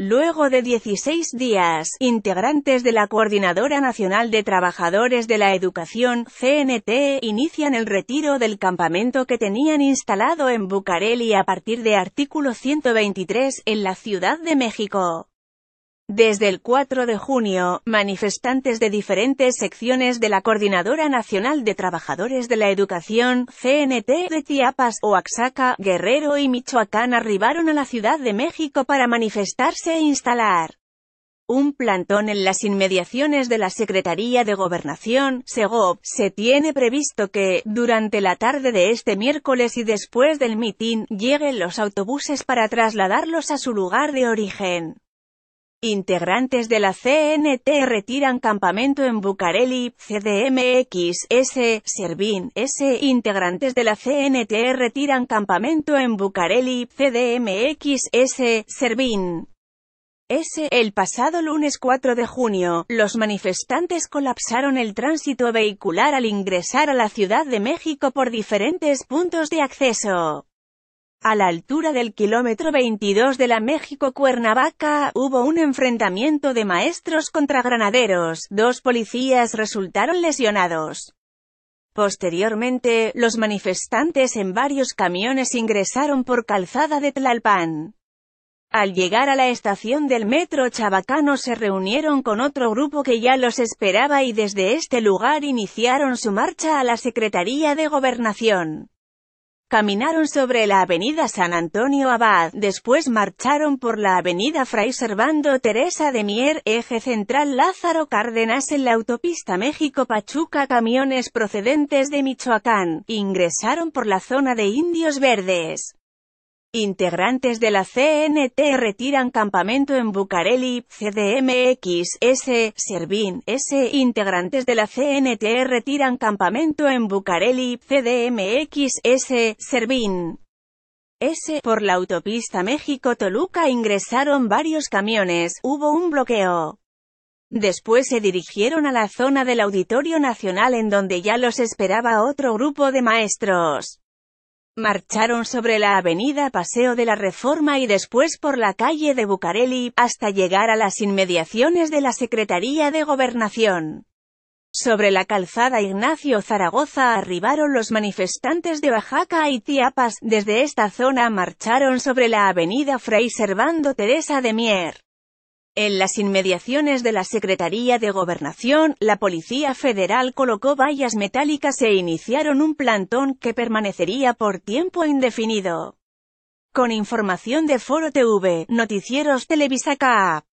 Luego de 16 días, integrantes de la Coordinadora Nacional de Trabajadores de la Educación, CNT, inician el retiro del campamento que tenían instalado en Bucareli a partir de artículo 123, en la Ciudad de México. Desde el 4 de junio, manifestantes de diferentes secciones de la Coordinadora Nacional de Trabajadores de la Educación, CNT, de Chiapas, Oaxaca, Guerrero y Michoacán arribaron a la Ciudad de México para manifestarse e instalar un plantón en las inmediaciones de la Secretaría de Gobernación, SEGOB. se tiene previsto que, durante la tarde de este miércoles y después del mitin, lleguen los autobuses para trasladarlos a su lugar de origen. Integrantes de la CNT retiran campamento en Bucareli, CDMX, S, Servín, S. Integrantes de la CNT retiran campamento en Bucareli, CDMX, S, Servín. S. El pasado lunes 4 de junio, los manifestantes colapsaron el tránsito vehicular al ingresar a la Ciudad de México por diferentes puntos de acceso. A la altura del kilómetro 22 de la México-Cuernavaca, hubo un enfrentamiento de maestros contra granaderos, dos policías resultaron lesionados. Posteriormente, los manifestantes en varios camiones ingresaron por calzada de Tlalpan. Al llegar a la estación del metro Chabacano se reunieron con otro grupo que ya los esperaba y desde este lugar iniciaron su marcha a la Secretaría de Gobernación. Caminaron sobre la avenida San Antonio Abad, después marcharon por la avenida Fray Servando Teresa de Mier, eje central Lázaro Cárdenas en la autopista México-Pachuca camiones procedentes de Michoacán, ingresaron por la zona de Indios Verdes. Integrantes de la CNT retiran campamento en Bucareli, CDMX, S, Servín, S. Integrantes de la CNT retiran campamento en Bucareli, CDMX, S, Servín. S. Por la autopista México-Toluca ingresaron varios camiones, hubo un bloqueo. Después se dirigieron a la zona del Auditorio Nacional en donde ya los esperaba otro grupo de maestros. Marcharon sobre la avenida Paseo de la Reforma y después por la calle de Bucareli, hasta llegar a las inmediaciones de la Secretaría de Gobernación. Sobre la calzada Ignacio Zaragoza arribaron los manifestantes de Oaxaca y Tiapas, desde esta zona marcharon sobre la avenida Fray Servando Teresa de Mier. En las inmediaciones de la Secretaría de Gobernación, la Policía Federal colocó vallas metálicas e iniciaron un plantón que permanecería por tiempo indefinido. Con información de Foro TV, Noticieros Televisa CA.